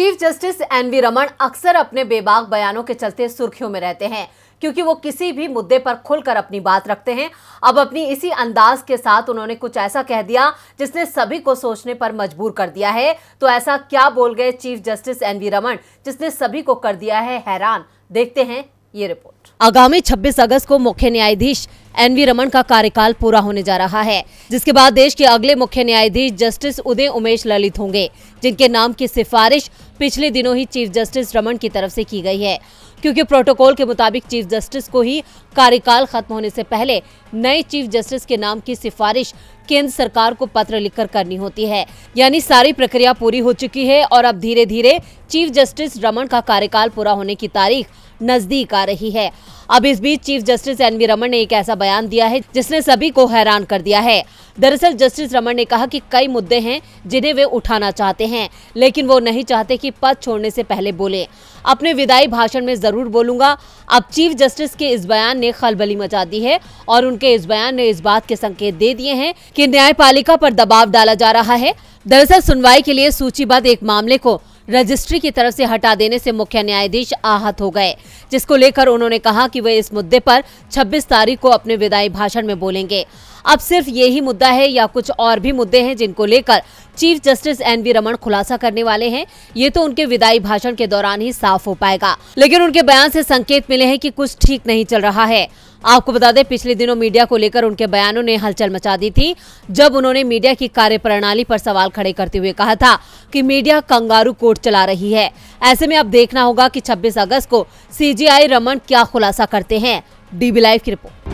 chief justice N V Ramana अक्सर अपने बेबाक बयानों के चलते सुर्खियों में रहते हैं क्योंकि वो किसी भी मुद्दे पर खुलकर अपनी बात रखते हैं अब अपनी इसी अंदाज के साथ उन्होंने कुछ ऐसा कह दिया जिसने सभी को सोचने पर मजबूर कर दिया है तो ऐसा क्या बोल गए chief justice N V Ramana जिसने सभी को कर दिया है हैरान देखते हैं ये रिपोर्ट आगामी 26 अगस्त को मुख्य न्यायाधीश एनवी रमन का कार्यकाल पूरा होने जा रहा है जिसके बाद देश के अगले मुख्य न्यायाधीश जस्टिस उदय उमेश ललित होंगे जिनके नाम की सिफारिश पिछले दिनों ही चीफ जस्टिस रमन की तरफ से की गई है क्योंकि प्रोटोकॉल के मुताबिक चीफ जस्टिस को ही कार्यकाल खत्म होने से पहले नए चीफ जस्टिस के नाम की सिफारिश केंद्र सरकार को पत्र लिखकर करनी होती है यानी सारी प्रक्रिया पूरी हो चुकी है और अब धीरे धीरे चीफ जस्टिस रमन का कार्यकाल पूरा होने की तारीख नजदीक आ रही है अब इस बीच चीफ जस्टिस एन रमन ने एक ऐसा बयान दिया है जिसने सभी को हैरान कर दिया है दरअसल जस्टिस रमन ने कहा कि कई मुद्दे हैं जिन्हें वे उठाना चाहते हैं लेकिन वो नहीं चाहते कि पद छोड़ने से पहले बोले अपने विदाई भाषण में जरूर बोलूंगा अब चीफ जस्टिस के इस बयान ने खलबली मचा दी है और उनके इस बयान ने इस बात के संकेत दे दिए हैं कि न्यायपालिका पर दबाव डाला जा रहा है दरअसल सुनवाई के लिए सूचीबद्ध एक मामले को रजिस्ट्री की तरफ से हटा देने से मुख्य न्यायाधीश आहत हो गए जिसको लेकर उन्होंने कहा कि वे इस मुद्दे पर 26 तारीख को अपने विदाई भाषण में बोलेंगे अब सिर्फ यही मुद्दा है या कुछ और भी मुद्दे हैं जिनको लेकर chief justice N V Ramana खुलासा करने वाले हैं ये तो उनके विदाई भाषण के दौरान ही साफ हो पाएगा लेकिन उनके बयान से संकेत मिले हैं कि कुछ ठीक नहीं चल रहा है आपको बता दें पिछले दिनों मीडिया को लेकर उनके बयानों ने हलचल मचा दी थी जब उन्होंने मीडिया की कार्यप्रणाली पर सवाल खड़े करते हुए कहा था कि मीडिया कंगारू कोर्ट चला रही है ऐसे में अब देखना होगा कि 26 अगस्त को सीजीआई रमन क्या खुलासा करते हैं डीबी लाइव की रिपोर्ट